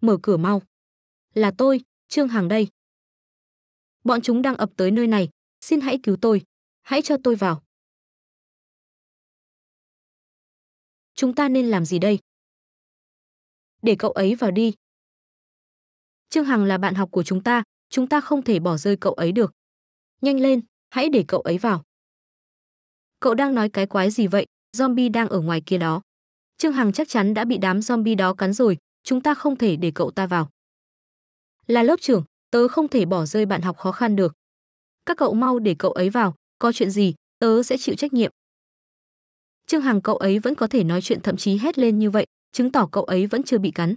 mở cửa mau. Là tôi, Trương Hằng đây. Bọn chúng đang ập tới nơi này, xin hãy cứu tôi, hãy cho tôi vào. Chúng ta nên làm gì đây? Để cậu ấy vào đi. Trương Hằng là bạn học của chúng ta, chúng ta không thể bỏ rơi cậu ấy được. Nhanh lên, hãy để cậu ấy vào. Cậu đang nói cái quái gì vậy? Zombie đang ở ngoài kia đó. Trương Hằng chắc chắn đã bị đám zombie đó cắn rồi, chúng ta không thể để cậu ta vào. Là lớp trưởng, tớ không thể bỏ rơi bạn học khó khăn được. Các cậu mau để cậu ấy vào, có chuyện gì, tớ sẽ chịu trách nhiệm. Trương Hằng cậu ấy vẫn có thể nói chuyện thậm chí hét lên như vậy, chứng tỏ cậu ấy vẫn chưa bị cắn.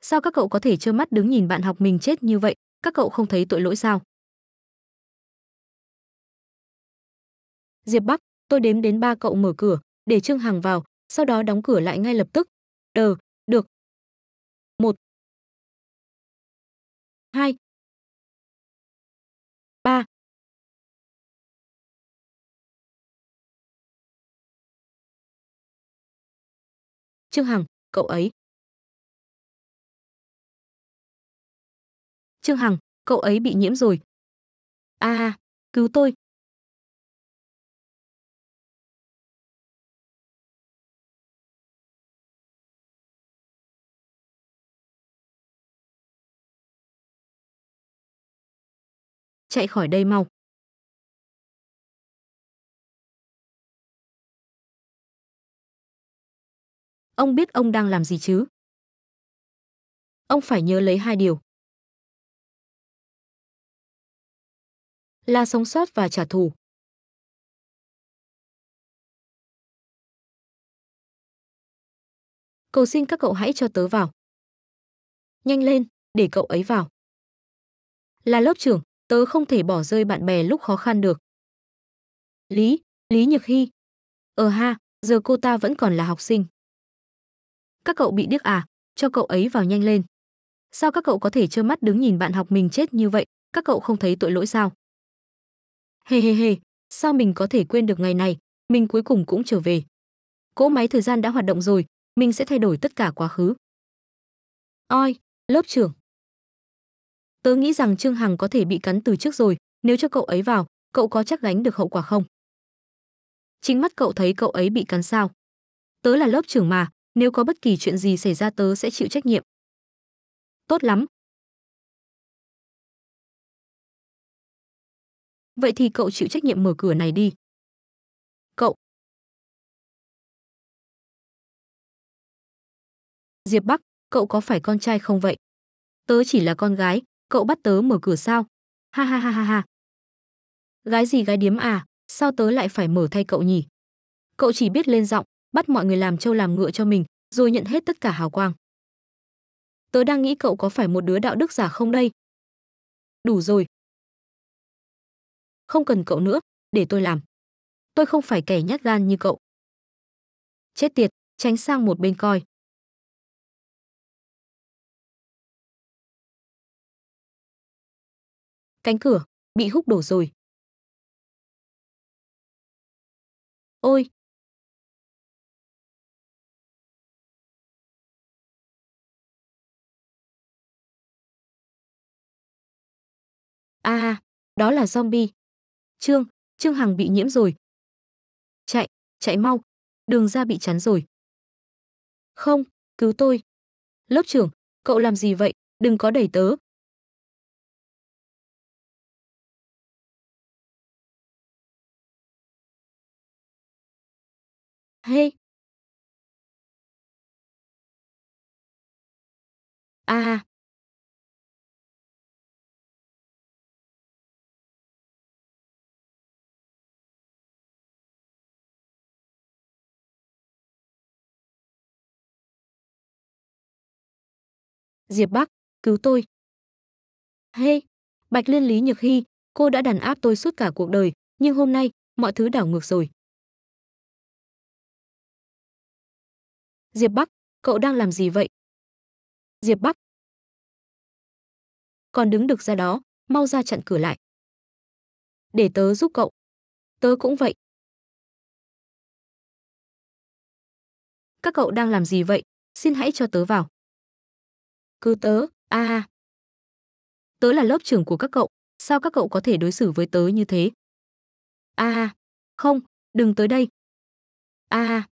Sao các cậu có thể trơ mắt đứng nhìn bạn học mình chết như vậy, các cậu không thấy tội lỗi sao? Diệp Bắc, tôi đếm đến ba cậu mở cửa, để Trương Hằng vào, sau đó đóng cửa lại ngay lập tức. Đờ, 2 3 Trương Hằng, cậu ấy. Trương Hằng, cậu ấy bị nhiễm rồi. A à, cứu tôi. chạy khỏi đây mau. Ông biết ông đang làm gì chứ? Ông phải nhớ lấy hai điều. Là sống sót và trả thù. Cầu xin các cậu hãy cho tớ vào. Nhanh lên, để cậu ấy vào. Là lớp trưởng, tớ không thể bỏ rơi bạn bè lúc khó khăn được. Lý, Lý Nhược Hy. Ờ ha, giờ cô ta vẫn còn là học sinh. Các cậu bị điếc à, cho cậu ấy vào nhanh lên. Sao các cậu có thể trơ mắt đứng nhìn bạn học mình chết như vậy, các cậu không thấy tội lỗi sao? Hề hề hề, sao mình có thể quên được ngày này, mình cuối cùng cũng trở về. Cỗ máy thời gian đã hoạt động rồi, mình sẽ thay đổi tất cả quá khứ. Oi, lớp trưởng, Tớ nghĩ rằng Trương Hằng có thể bị cắn từ trước rồi, nếu cho cậu ấy vào, cậu có chắc gánh được hậu quả không? Chính mắt cậu thấy cậu ấy bị cắn sao? Tớ là lớp trưởng mà, nếu có bất kỳ chuyện gì xảy ra tớ sẽ chịu trách nhiệm. Tốt lắm. Vậy thì cậu chịu trách nhiệm mở cửa này đi. Cậu. Diệp Bắc, cậu có phải con trai không vậy? Tớ chỉ là con gái, cậu bắt tớ mở cửa sao? Ha ha ha ha ha. Gái gì gái điếm à, sao tớ lại phải mở thay cậu nhỉ? Cậu chỉ biết lên giọng, bắt mọi người làm trâu làm ngựa cho mình, rồi nhận hết tất cả hào quang. Tớ đang nghĩ cậu có phải một đứa đạo đức giả không đây? Đủ rồi. Không cần cậu nữa, để tôi làm. Tôi không phải kẻ nhát gan như cậu. Chết tiệt, tránh sang một bên coi. Cánh cửa bị húc đổ rồi. Ôi! A à, đó là zombie. Trương, Trương Hằng bị nhiễm rồi. Chạy, chạy mau, đường ra bị chắn rồi. Không, cứu tôi. Lớp trưởng, cậu làm gì vậy? Đừng có đẩy tớ, Hê! A! À. Diệp Bắc, cứu tôi. Hê! Bạch Liên Lý Nhược Hy, cô đã đàn áp tôi suốt cả cuộc đời, nhưng hôm nay, mọi thứ đảo ngược rồi. Diệp Bắc, cậu đang làm gì vậy? Diệp Bắc. Còn đứng được ra đó, mau ra chặn cửa lại. Để tớ giúp cậu. Tớ cũng vậy. Các cậu đang làm gì vậy? Xin hãy cho tớ vào. Cứ tớ, a à. Tớ là lớp trưởng của các cậu, sao các cậu có thể đối xử với tớ như thế? A à. Không, đừng tới đây. A à.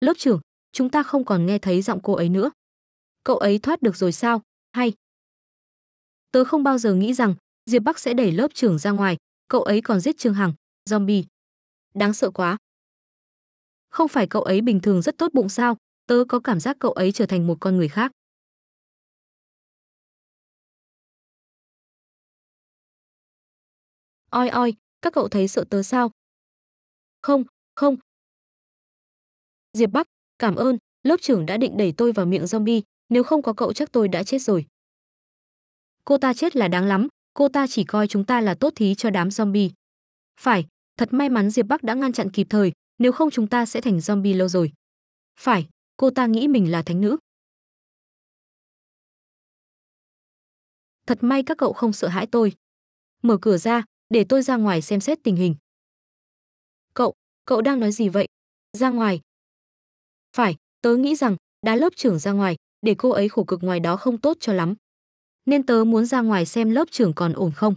lớp trưởng chúng ta không còn nghe thấy giọng cô ấy nữa cậu ấy thoát được rồi sao hay tớ không bao giờ nghĩ rằng diệp bắc sẽ đẩy lớp trưởng ra ngoài cậu ấy còn giết trương hằng zombie đáng sợ quá không phải cậu ấy bình thường rất tốt bụng sao tớ có cảm giác cậu ấy trở thành một con người khác oi oi các cậu thấy sợ tớ sao không không Diệp Bắc, cảm ơn, lớp trưởng đã định đẩy tôi vào miệng zombie, nếu không có cậu chắc tôi đã chết rồi. Cô ta chết là đáng lắm, cô ta chỉ coi chúng ta là tốt thí cho đám zombie. Phải, thật may mắn Diệp Bắc đã ngăn chặn kịp thời, nếu không chúng ta sẽ thành zombie lâu rồi. Phải, cô ta nghĩ mình là thánh nữ. Thật may các cậu không sợ hãi tôi. Mở cửa ra, để tôi ra ngoài xem xét tình hình. Cậu, cậu đang nói gì vậy? Ra ngoài, phải, tớ nghĩ rằng đá lớp trưởng ra ngoài, để cô ấy khổ cực ngoài đó không tốt cho lắm. Nên tớ muốn ra ngoài xem lớp trưởng còn ổn không.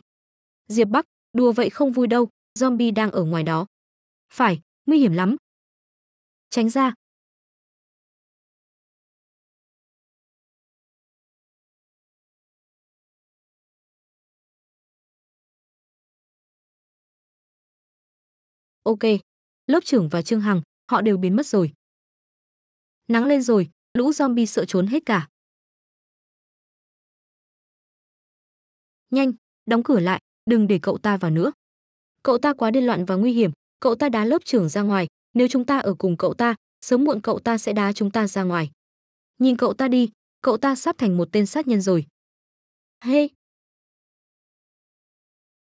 Diệp Bắc, đùa vậy không vui đâu, zombie đang ở ngoài đó. Phải, nguy hiểm lắm. Tránh ra. Ok, lớp trưởng và Trương Hằng, họ đều biến mất rồi. Nắng lên rồi, lũ zombie sợ trốn hết cả. Nhanh, đóng cửa lại, đừng để cậu ta vào nữa. Cậu ta quá điên loạn và nguy hiểm, cậu ta đá lớp trưởng ra ngoài, nếu chúng ta ở cùng cậu ta, sớm muộn cậu ta sẽ đá chúng ta ra ngoài. Nhìn cậu ta đi, cậu ta sắp thành một tên sát nhân rồi. Hey!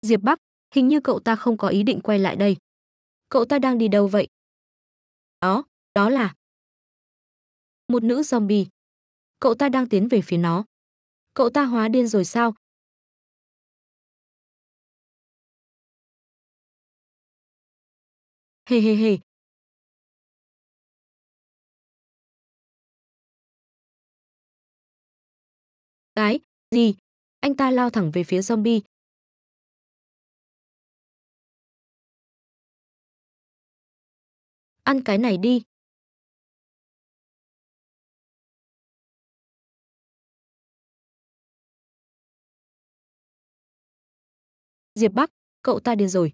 Diệp Bắc, hình như cậu ta không có ý định quay lại đây. Cậu ta đang đi đâu vậy? Đó, đó là một nữ zombie. Cậu ta đang tiến về phía nó. Cậu ta hóa điên rồi sao? Hề hề hề. Cái, gì? Anh ta lao thẳng về phía zombie. Ăn cái này đi. Diệp Bắc, cậu ta điên rồi.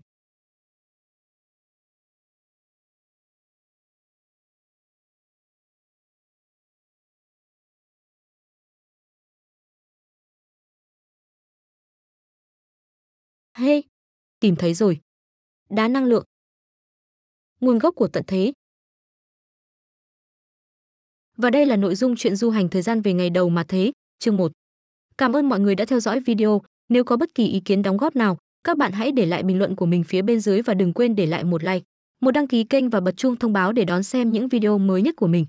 Hey, tìm thấy rồi. Đá năng lượng. Nguồn gốc của tận thế. Và đây là nội dung chuyện du hành thời gian về ngày đầu mà thế, chương 1. Cảm ơn mọi người đã theo dõi video. Nếu có bất kỳ ý kiến đóng góp nào, các bạn hãy để lại bình luận của mình phía bên dưới và đừng quên để lại một like, một đăng ký kênh và bật chuông thông báo để đón xem những video mới nhất của mình.